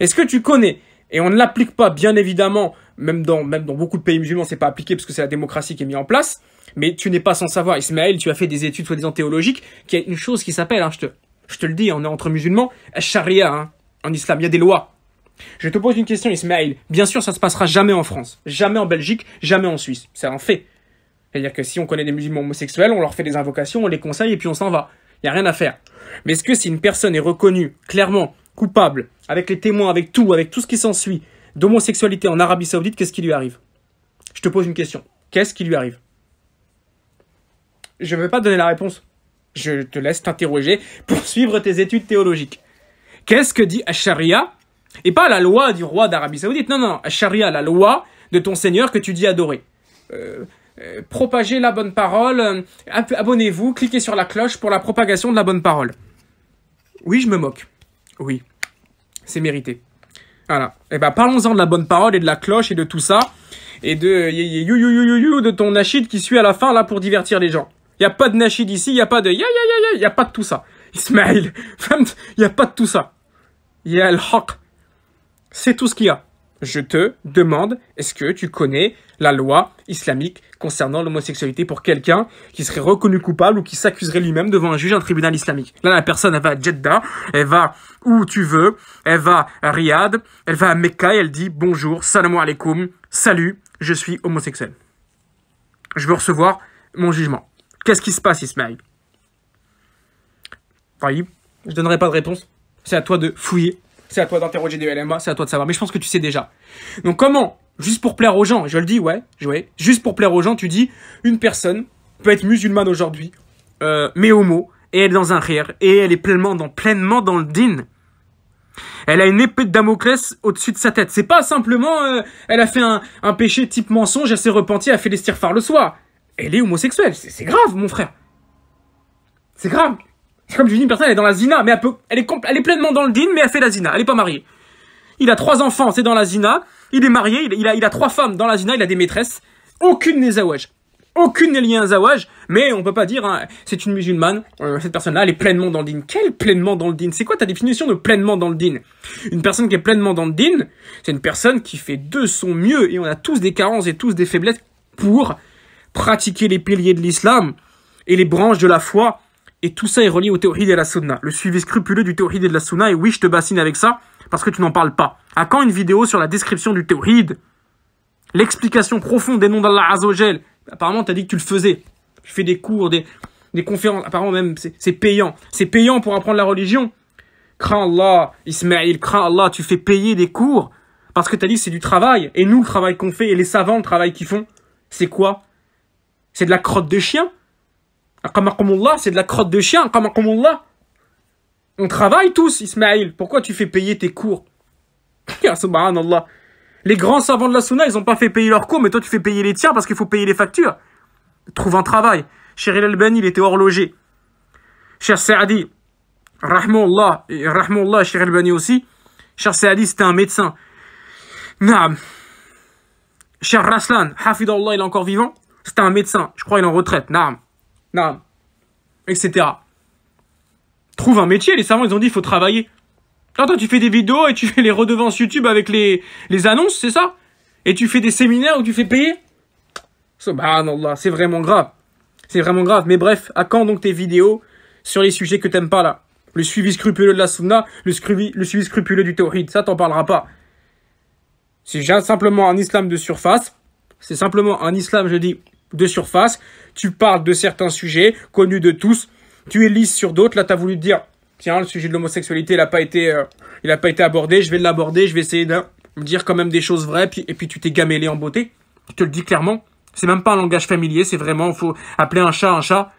Est-ce que tu connais Et on ne l'applique pas, bien évidemment, même dans, même dans beaucoup de pays musulmans, c'est pas appliqué parce que c'est la démocratie qui est mise en place. Mais tu n'es pas sans savoir, Ismaël, tu as fait des études soi-disant théologiques, qui a une chose qui s'appelle, hein, je te, je te le dis, on est entre musulmans, charia, hein, en islam, il y a des lois. Je te pose une question, Ismaël. Bien sûr, ça ne se passera jamais en France, jamais en Belgique, jamais en Suisse. C'est un fait. C'est-à-dire que si on connaît des musulmans homosexuels, on leur fait des invocations, on les conseille et puis on s'en va. Il n'y a rien à faire. Mais est-ce que si une personne est reconnue, clairement, coupable, avec les témoins, avec tout, avec tout ce qui s'ensuit, d'homosexualité en Arabie Saoudite, qu'est-ce qui lui arrive Je te pose une question. Qu'est-ce qui lui arrive Je ne vais pas te donner la réponse je te laisse t'interroger pour suivre tes études théologiques. Qu'est-ce que dit sharia Et pas la loi du roi d'Arabie Saoudite, non, non, non, la loi de ton Seigneur que tu dis adorer. Euh, euh, propagez la bonne parole, euh, abonnez-vous, cliquez sur la cloche pour la propagation de la bonne parole. Oui, je me moque. Oui, c'est mérité. Voilà. Et eh ben, parlons-en de la bonne parole et de la cloche et de tout ça. Et de de ton Nachid qui suit à la fin là pour divertir les gens. Il n'y a pas de Nashid ici, il n'y a pas de ya il n'y a pas de tout ça. Ismail, il n'y a pas de tout ça. Il y a le haq. C'est tout ce qu'il y a. Je te demande, est-ce que tu connais la loi islamique concernant l'homosexualité pour quelqu'un qui serait reconnu coupable ou qui s'accuserait lui-même devant un juge, un tribunal islamique Là, la personne, elle va à Jeddah, elle va où tu veux, elle va à Riyad, elle va à Mecca et elle dit bonjour, salam alaikum, salut, je suis homosexuel. Je veux recevoir mon jugement. Qu'est-ce qui se passe, Ismail Oui, je donnerai pas de réponse. C'est à toi de fouiller. C'est à toi d'interroger des LMA. C'est à toi de savoir. Mais je pense que tu sais déjà. Donc comment Juste pour plaire aux gens, je le dis, ouais, ouais. Juste pour plaire aux gens, tu dis une personne peut être musulmane aujourd'hui, euh, mais homo, et elle est dans un rire, et elle est pleinement dans, pleinement dans le din. Elle a une épée de Damoclès au-dessus de sa tête. C'est pas simplement, euh, elle a fait un, péché type mensonge, elle s'est repentie, elle a fait le soir elle est homosexuelle. C'est grave, mon frère. C'est grave. C'est comme je une personne, elle est dans la zina, mais elle, elle, est, elle est pleinement dans le din, mais elle fait la zina. Elle n'est pas mariée. Il a trois enfants, c'est dans la zina. Il est marié, il, a, il a trois femmes dans la zina, il a des maîtresses. Aucune n'est zawaj. Aucune n'est liée à zawaj, mais on peut pas dire, hein, c'est une musulmane, euh, cette personne-là, elle est pleinement dans le din. Quelle pleinement dans le din C'est quoi ta définition de pleinement dans le din Une personne qui est pleinement dans le din, c'est une personne qui fait de son mieux, et on a tous des carences et tous des faiblesses pour pratiquer les piliers de l'islam et les branches de la foi. Et tout ça est relié au théoride et à la sunna. Le suivi scrupuleux du théoride et de la sunna. Et oui, je te bassine avec ça parce que tu n'en parles pas. À quand une vidéo sur la description du théoride L'explication profonde des noms d'Allah Azogel Apparemment, tu as dit que tu le faisais. Tu fais des cours, des, conférences. Apparemment, même, c'est payant. C'est payant pour apprendre la religion. Crains Allah, Ismail, crains Allah. Tu fais payer des cours parce que tu as dit que c'est du travail. Et nous, le travail qu'on fait et les savants, le travail qu'ils font, c'est quoi c'est de la crotte de chien. c'est de la crotte de chien. On travaille tous, Ismaël. Pourquoi tu fais payer tes cours Subhanallah. Les grands savants de la Sunna, ils n'ont pas fait payer leurs cours, mais toi, tu fais payer les tiens parce qu'il faut payer les factures. Trouve un travail. Cher El albani il était horloger. Cher Saadi, Allah, et Allah, Cher El albani aussi. Cher Saadi, c'était un médecin. Naam. Cher Raslan, Allah, il est encore vivant. C'était un médecin. Je crois il est en retraite. Nam. Nam. Etc. Trouve un métier. Les savants, ils ont dit, il faut travailler. Attends, tu fais des vidéos et tu fais les redevances YouTube avec les, annonces, c'est ça Et tu fais des séminaires où tu fais payer Subhanallah, c'est vraiment grave. C'est vraiment grave. Mais bref, à quand donc tes vidéos sur les sujets que t'aimes pas là Le suivi scrupuleux de la sunna, le, le suivi scrupuleux du tawhid, ça t'en parlera pas. C'est simplement un islam de surface. C'est simplement un islam, je dis, de surface, tu parles de certains sujets connus de tous, tu es sur d'autres. Là, tu as voulu dire, tiens, le sujet de l'homosexualité, il n'a pas, été, euh, a pas été abordé, je vais l'aborder, je vais essayer de dire quand même des choses vraies, et puis tu t'es gamélé en beauté. Je te le dis clairement. C'est même pas un langage familier, c'est vraiment, faut appeler un chat un chat.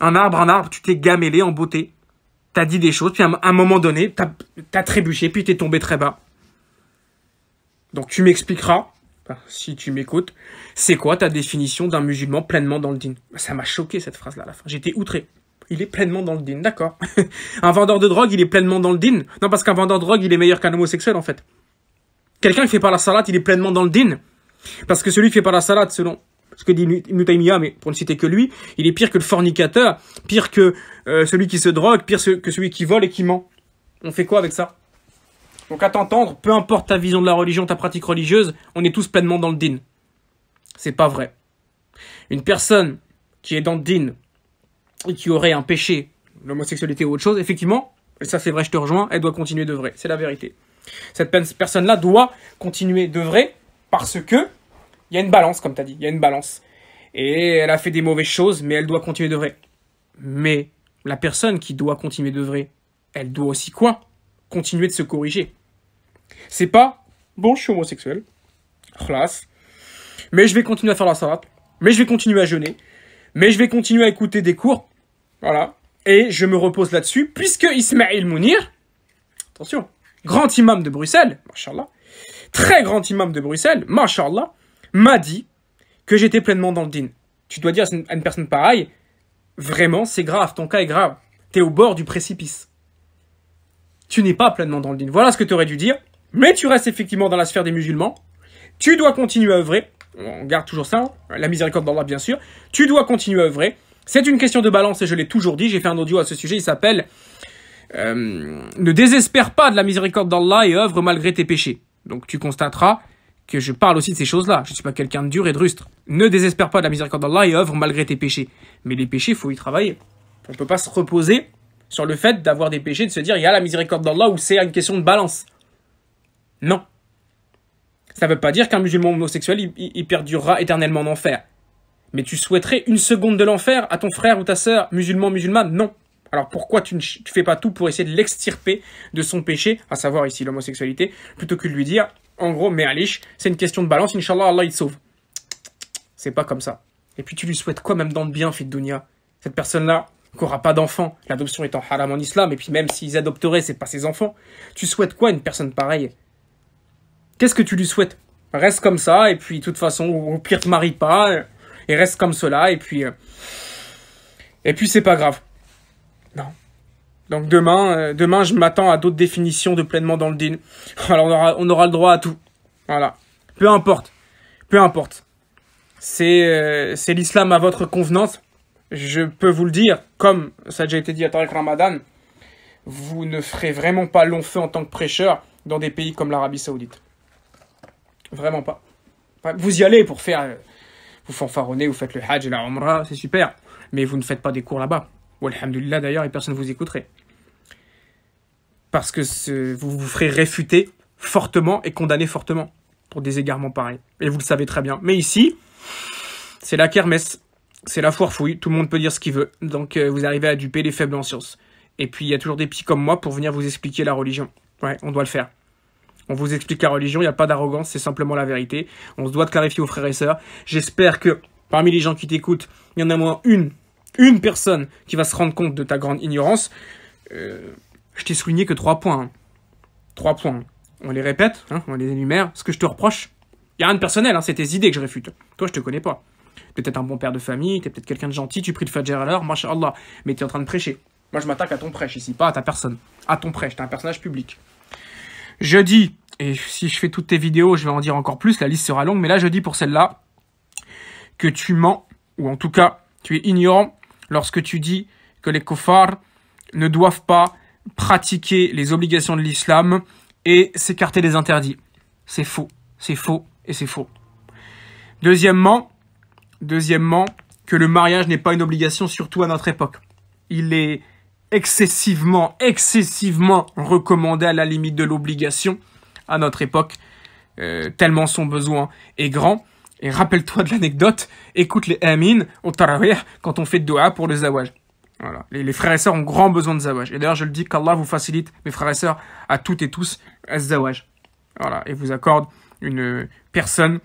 Un arbre, un arbre, tu t'es gamélé en beauté. tu as dit des choses, puis à un moment donné, t'as as trébuché, puis es tombé très bas. Donc tu m'expliqueras, si tu m'écoutes, c'est quoi ta définition d'un musulman pleinement dans le din Ça m'a choqué cette phrase-là à la fin. J'étais outré. Il est pleinement dans le din, d'accord. un vendeur de drogue, il est pleinement dans le din. Non, parce qu'un vendeur de drogue, il est meilleur qu'un homosexuel en fait. Quelqu'un qui fait pas la salade, il est pleinement dans le din. Parce que celui qui fait pas la salade, selon ce que dit Ibn mais pour ne citer que lui, il est pire que le fornicateur, pire que euh, celui qui se drogue, pire que celui qui vole et qui ment. On fait quoi avec ça Donc à t'entendre, peu importe ta vision de la religion, ta pratique religieuse, on est tous pleinement dans le din. C'est pas vrai. Une personne qui est dans le et qui aurait un péché, l'homosexualité ou autre chose, effectivement, ça c'est vrai, je te rejoins, elle doit continuer de vrai. C'est la vérité. Cette personne-là doit continuer de vrai parce que il y a une balance, comme tu as dit, il y a une balance. Et elle a fait des mauvaises choses, mais elle doit continuer de vrai. Mais la personne qui doit continuer de vrai, elle doit aussi quoi Continuer de se corriger. C'est pas bon, je suis homosexuel. Classe. Mais je vais continuer à faire la salade. Mais je vais continuer à jeûner. Mais je vais continuer à écouter des cours. Voilà. Et je me repose là-dessus, puisque Ismail Mounir, attention, grand imam de Bruxelles, mashallah, très grand imam de Bruxelles, mashallah, m'a dit que j'étais pleinement dans le din. Tu dois dire à une personne pareille, vraiment, c'est grave, ton cas est grave. tu es au bord du précipice. Tu n'es pas pleinement dans le din. Voilà ce que tu aurais dû dire. Mais tu restes effectivement dans la sphère des musulmans. Tu dois continuer à œuvrer on garde toujours ça, hein. la miséricorde d'Allah bien sûr, tu dois continuer à œuvrer. C'est une question de balance et je l'ai toujours dit, j'ai fait un audio à ce sujet, il s'appelle euh, Ne désespère pas de la miséricorde d'Allah et œuvre malgré tes péchés. Donc tu constateras que je parle aussi de ces choses-là. Je ne suis pas quelqu'un de dur et de rustre. Ne désespère pas de la miséricorde d'Allah et œuvre malgré tes péchés. Mais les péchés, il faut y travailler. On ne peut pas se reposer sur le fait d'avoir des péchés, de se dire il y a la miséricorde d'Allah ou c'est une question de balance. Non. Ça ne veut pas dire qu'un musulman homosexuel, il, perdurera éternellement en enfer. Mais tu souhaiterais une seconde de l'enfer à ton frère ou ta sœur, musulman, musulmane Non. Alors pourquoi tu ne fais pas tout pour essayer de l'extirper de son péché, à savoir ici l'homosexualité, plutôt que de lui dire, en gros, mais Alish, c'est une question de balance, Inch'Allah, Allah il te sauve. C'est pas comme ça. Et puis tu lui souhaites quoi même dans le bien, Fidounia Cette personne-là, qui n'aura pas d'enfant, l'adoption étant haram en islam, et puis même s'ils adopteraient, c'est pas ses enfants. Tu souhaites quoi une personne pareille Qu'est-ce que tu lui souhaites Reste comme ça, et puis de toute façon, au pire, te marie pas, euh, et reste comme cela, et puis. Euh, et puis c'est pas grave. Non. Donc demain, euh, demain je m'attends à d'autres définitions de pleinement dans le din. Alors on aura, on aura le droit à tout. Voilà. Peu importe. Peu importe. C'est l'islam à votre convenance. Je peux vous le dire, comme ça a déjà été dit à Tariq Ramadan, vous ne ferez vraiment pas long feu en tant que prêcheur dans des pays comme l'Arabie Saoudite. Vraiment pas. Vous y allez pour faire. Euh, vous fanfaronnez, vous faites le Hajj et la omra, c'est super. Mais vous ne faites pas des cours là-bas. Ou Alhamdulillah d'ailleurs, et personne ne vous écouterait. Parce que ce, vous vous ferez réfuter fortement et condamner fortement pour des égarements pareils. Et vous le savez très bien. Mais ici, c'est la kermesse. C'est la foire fouille. Tout le monde peut dire ce qu'il veut. Donc euh, vous arrivez à duper les faibles en sciences. Et puis il y a toujours des petits comme moi pour venir vous expliquer la religion. Ouais, on doit le faire. On vous explique la religion, il n'y a pas d'arrogance, c'est simplement la vérité. On se doit de clarifier aux frères et sœurs. J'espère que parmi les gens qui t'écoutent, il y en a moins une, une personne qui va se rendre compte de ta grande ignorance. Euh, je t'ai souligné que trois points. Hein. Trois points. On les répète, hein, on les énumère. Ce que je te reproche, il n'y a rien de personnel, hein, c'est tes idées que je réfute. Toi, je te connais pas. T'es peut-être un bon père de famille, tu es peut-être quelqu'un de gentil, tu pries le Fajr à l'heure, allah mais tu es en train de prêcher. Moi, je m'attaque à ton prêche ici, pas à ta personne. À ton prêche, es un personnage public. Je dis, et si je fais toutes tes vidéos, je vais en dire encore plus, la liste sera longue, mais là je dis pour celle-là que tu mens, ou en tout cas tu es ignorant lorsque tu dis que les kofars ne doivent pas pratiquer les obligations de l'islam et s'écarter des interdits. C'est faux, c'est faux et c'est faux. Deuxièmement, deuxièmement, que le mariage n'est pas une obligation, surtout à notre époque. Il est excessivement, excessivement recommandé à la limite de l'obligation à notre époque, euh, tellement son besoin est grand. Et rappelle-toi de l'anecdote, écoute les Amin au Tarawih quand on fait doha pour le Zawaj. Voilà. Les, frères et sœurs ont grand besoin de Zawaj. Et d'ailleurs, je le dis qu'Allah vous facilite, mes frères et sœurs, à toutes et tous, à Zawaj. Voilà. Et vous accorde une personne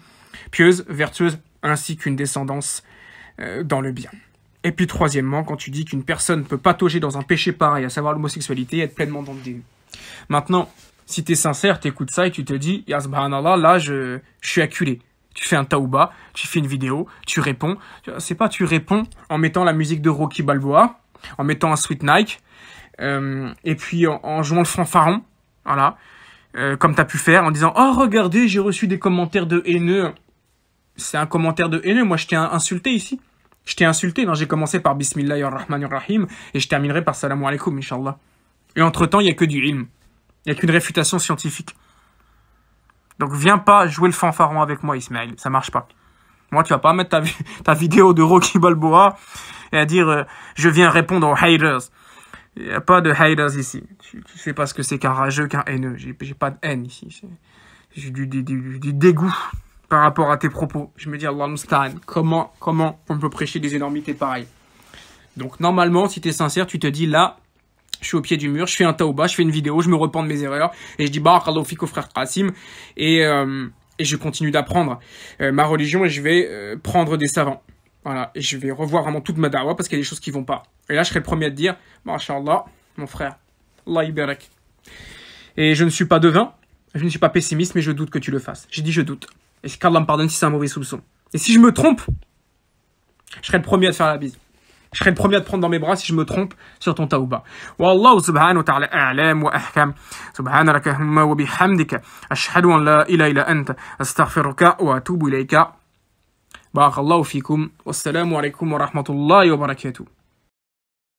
pieuse, vertueuse, ainsi qu'une descendance euh, dans le bien. Et puis troisièmement, quand tu dis qu'une personne peut patauger dans un péché pareil, à savoir l'homosexualité, être pleinement dans le Maintenant, si t'es sincère, tu écoutes ça et tu te dis, Ya là, je, suis acculé. Tu fais un taouba, tu fais une vidéo, tu réponds. C'est pas tu réponds en mettant la musique de Rocky Balboa, en mettant un Sweet Nike, euh, et puis en, jouant le fanfaron, voilà, euh, comme t'as pu faire, en disant, oh regardez, j'ai reçu des commentaires de haineux. C'est un commentaire de haineux, moi je t'ai insulté ici. Je t'ai insulté, non, j'ai commencé par Bismillah ar rahim et je terminerai par Salam alaikum, Inch'Allah. Et entre-temps, il n'y a que du ilm. Il n'y a qu'une réfutation scientifique. Donc viens pas jouer le fanfaron avec moi, Ismail, ça marche pas. Moi, tu vas pas mettre ta, vidéo de Rocky Balboa et à dire euh, je viens répondre aux haters. Il n'y a pas de haters ici. Tu, sais pas ce que c'est qu'un rageux, qu'un haineux. J'ai pas de haine ici. J'ai du dégoût par rapport à tes propos. Je me dis, Allah comment, comment on peut prêcher des énormités pareilles Donc, normalement, si tu es sincère, tu te dis là, je suis au pied du mur, je fais un taouba, je fais une vidéo, je me repens de mes erreurs et je dis, bah, au frère Qasim. Euh, et. je continue d'apprendre euh, ma religion et je vais euh, prendre des savants. Voilà, et je vais revoir vraiment toute ma dawa parce qu'il y a des choses qui vont pas. Et là, je serai le premier à te dire, Masha'Allah, mon frère, Allah Et je ne suis pas devin, je ne suis pas pessimiste, mais je doute que tu le fasses. J'ai dit je doute. Et qu'Allah me pardonne si c'est un mauvais soupçon. Et si je me trompe, je serai le premier à te faire la bise. Je serai le premier à te prendre dans mes bras si je me trompe sur ton taouba. Wallahu subhanahu wa ta'ala a'lam wa ahkam. Subhanaka wa bihamdika. Ashhadu an la ilaha illa anta. Astaghfiruka wa atubu ilayka. Barakallahu fikum. Wassalamu alaikum wa rahmatullahi wa barakatuh.